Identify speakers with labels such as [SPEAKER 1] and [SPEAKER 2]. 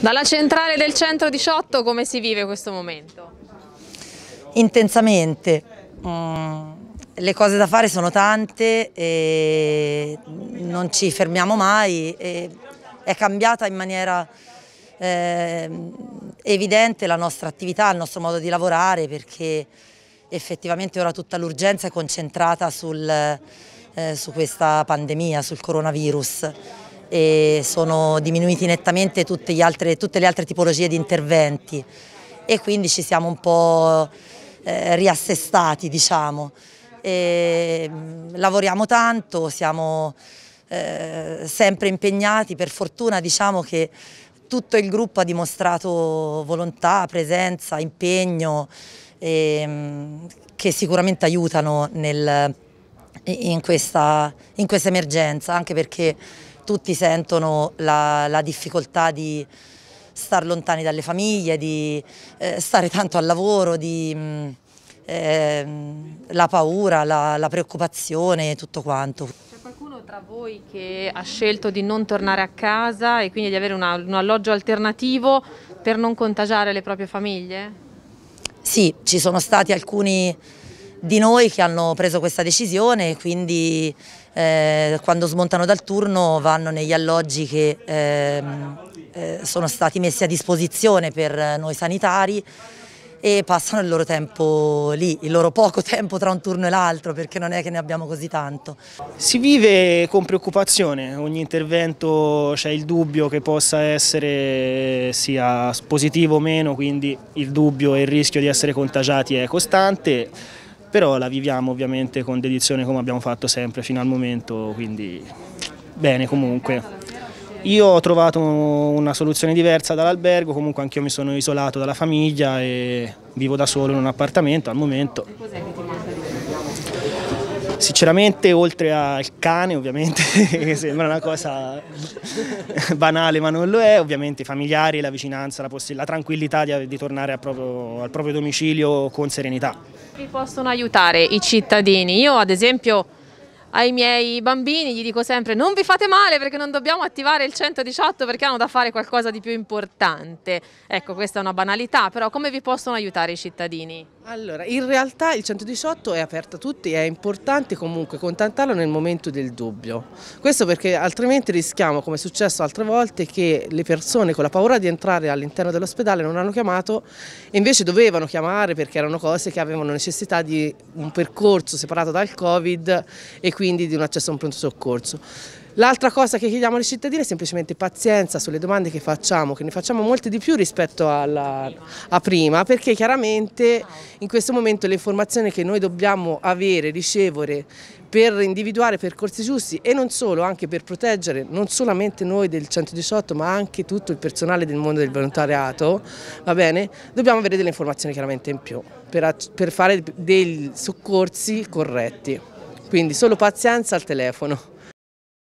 [SPEAKER 1] Dalla centrale del centro 18 come si vive questo momento?
[SPEAKER 2] Intensamente, mm, le cose da fare sono tante e non ci fermiamo mai, è cambiata in maniera eh, evidente la nostra attività, il nostro modo di lavorare perché effettivamente ora tutta l'urgenza è concentrata sul, eh, su questa pandemia, sul coronavirus e sono diminuiti nettamente tutte le, altre, tutte le altre tipologie di interventi e quindi ci siamo un po' eh, riassestati diciamo. E, mm, lavoriamo tanto, siamo eh, sempre impegnati, per fortuna diciamo che tutto il gruppo ha dimostrato volontà, presenza, impegno ehm, che sicuramente aiutano nel, in, questa, in questa emergenza anche perché tutti sentono la, la difficoltà di star lontani dalle famiglie, di eh, stare tanto al lavoro, di, mh, mm, eh, la paura, la, la preoccupazione, tutto quanto. C'è
[SPEAKER 1] qualcuno tra voi che ha scelto di non tornare a casa e quindi di avere una, un alloggio alternativo per non contagiare le proprie famiglie?
[SPEAKER 2] Sì, ci sono stati alcuni di noi che hanno preso questa decisione e quindi eh, quando smontano dal turno vanno negli alloggi che ehm, eh, sono stati messi a disposizione per noi sanitari e passano il loro tempo lì, il loro poco tempo tra un turno e l'altro perché non è che ne abbiamo così tanto. Si vive
[SPEAKER 3] con preoccupazione, ogni intervento c'è il dubbio che possa essere sia positivo o meno, quindi il dubbio e il rischio di essere contagiati è costante però la viviamo ovviamente con dedizione come abbiamo fatto sempre fino al momento, quindi bene comunque. Io ho trovato una soluzione diversa dall'albergo, comunque anch'io mi sono isolato dalla famiglia e vivo da solo in un appartamento al momento. Sinceramente oltre al cane ovviamente, che sembra una cosa banale ma non lo è, ovviamente i familiari, la vicinanza, la, la tranquillità di, di tornare proprio, al proprio domicilio con serenità
[SPEAKER 1] vi possono aiutare i cittadini? Io ad esempio ai miei bambini gli dico sempre non vi fate male perché non dobbiamo attivare il 118 perché hanno da fare qualcosa di più importante. Ecco, questa è una banalità, però come vi possono aiutare i cittadini? Allora, in
[SPEAKER 4] realtà il 118 è aperto a tutti, è importante comunque contattarlo nel momento del dubbio. Questo perché altrimenti rischiamo, come è successo altre volte, che le persone con la paura di entrare all'interno dell'ospedale non hanno chiamato e invece dovevano chiamare perché erano cose che avevano necessità di un percorso separato dal Covid e quindi di un accesso a un pronto soccorso. L'altra cosa che chiediamo ai cittadini è semplicemente pazienza sulle domande che facciamo, che ne facciamo molte di più rispetto alla, a prima, perché chiaramente in questo momento le informazioni che noi dobbiamo avere, ricevere, per individuare percorsi giusti e non solo, anche per proteggere non solamente noi del 118 ma anche tutto il personale del mondo del volontariato, va bene? Dobbiamo avere delle informazioni chiaramente in più per, per fare dei soccorsi corretti, quindi solo pazienza al telefono.